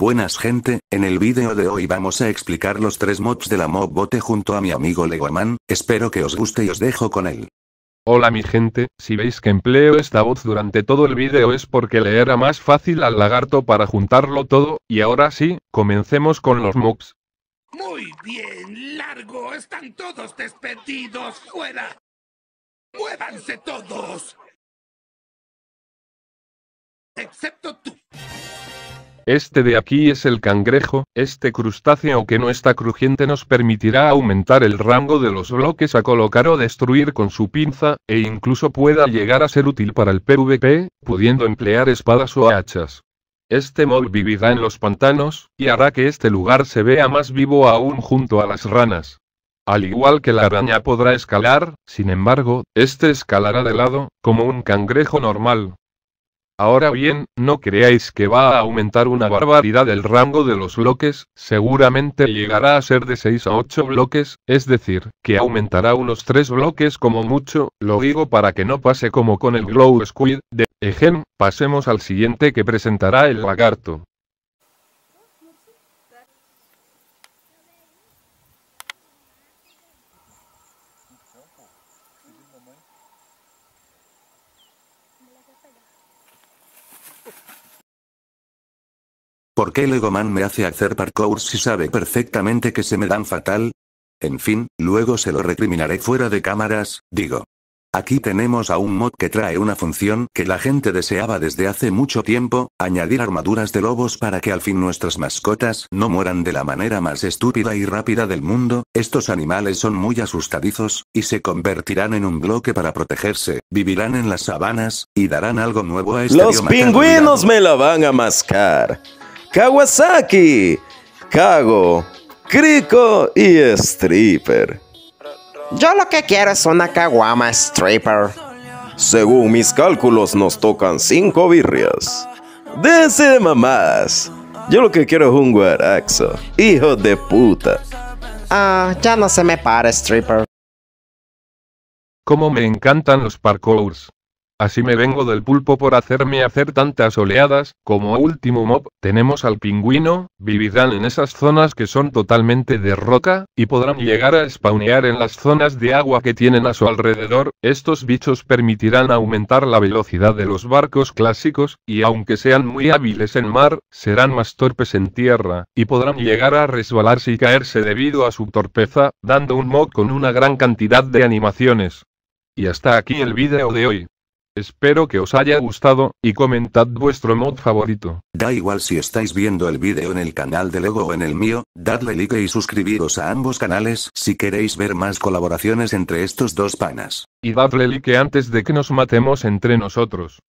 Buenas gente, en el vídeo de hoy vamos a explicar los tres mods de la bote junto a mi amigo Legoman, espero que os guste y os dejo con él. Hola mi gente, si veis que empleo esta voz durante todo el vídeo es porque le era más fácil al lagarto para juntarlo todo, y ahora sí, comencemos con los mobs. Muy bien, largo, están todos despedidos, fuera. ¡Muévanse todos! Excepto tú. Este de aquí es el cangrejo, este crustáceo que no está crujiente nos permitirá aumentar el rango de los bloques a colocar o destruir con su pinza, e incluso pueda llegar a ser útil para el PvP, pudiendo emplear espadas o hachas. Este mob vivirá en los pantanos, y hará que este lugar se vea más vivo aún junto a las ranas. Al igual que la araña podrá escalar, sin embargo, este escalará de lado, como un cangrejo normal, Ahora bien, no creáis que va a aumentar una barbaridad el rango de los bloques, seguramente llegará a ser de 6 a 8 bloques, es decir, que aumentará unos 3 bloques como mucho, lo digo para que no pase como con el Glow Squid, de Ejem, pasemos al siguiente que presentará el lagarto. ¿Por qué Legoman me hace hacer parkour si sabe perfectamente que se me dan fatal? En fin, luego se lo recriminaré fuera de cámaras, digo. Aquí tenemos a un mod que trae una función que la gente deseaba desde hace mucho tiempo, añadir armaduras de lobos para que al fin nuestras mascotas no mueran de la manera más estúpida y rápida del mundo, estos animales son muy asustadizos, y se convertirán en un bloque para protegerse, vivirán en las sabanas, y darán algo nuevo a este ¡Los pingüinos me la van a mascar! Kawasaki, Kago, Kriko y Stripper. Yo lo que quiero es una caguama stripper. Según mis cálculos, nos tocan cinco birrias. ¡Dese mamás. Yo lo que quiero es un guaraxo. Hijo de puta. Ah, ya no se me para, stripper. Como me encantan los parkours. Así me vengo del pulpo por hacerme hacer tantas oleadas, como último mob, tenemos al pingüino, vivirán en esas zonas que son totalmente de roca, y podrán llegar a spawnear en las zonas de agua que tienen a su alrededor, estos bichos permitirán aumentar la velocidad de los barcos clásicos, y aunque sean muy hábiles en mar, serán más torpes en tierra, y podrán llegar a resbalarse y caerse debido a su torpeza, dando un mob con una gran cantidad de animaciones. Y hasta aquí el vídeo de hoy. Espero que os haya gustado, y comentad vuestro mod favorito. Da igual si estáis viendo el vídeo en el canal de Lego o en el mío, dadle like y suscribiros a ambos canales si queréis ver más colaboraciones entre estos dos panas. Y dadle like antes de que nos matemos entre nosotros.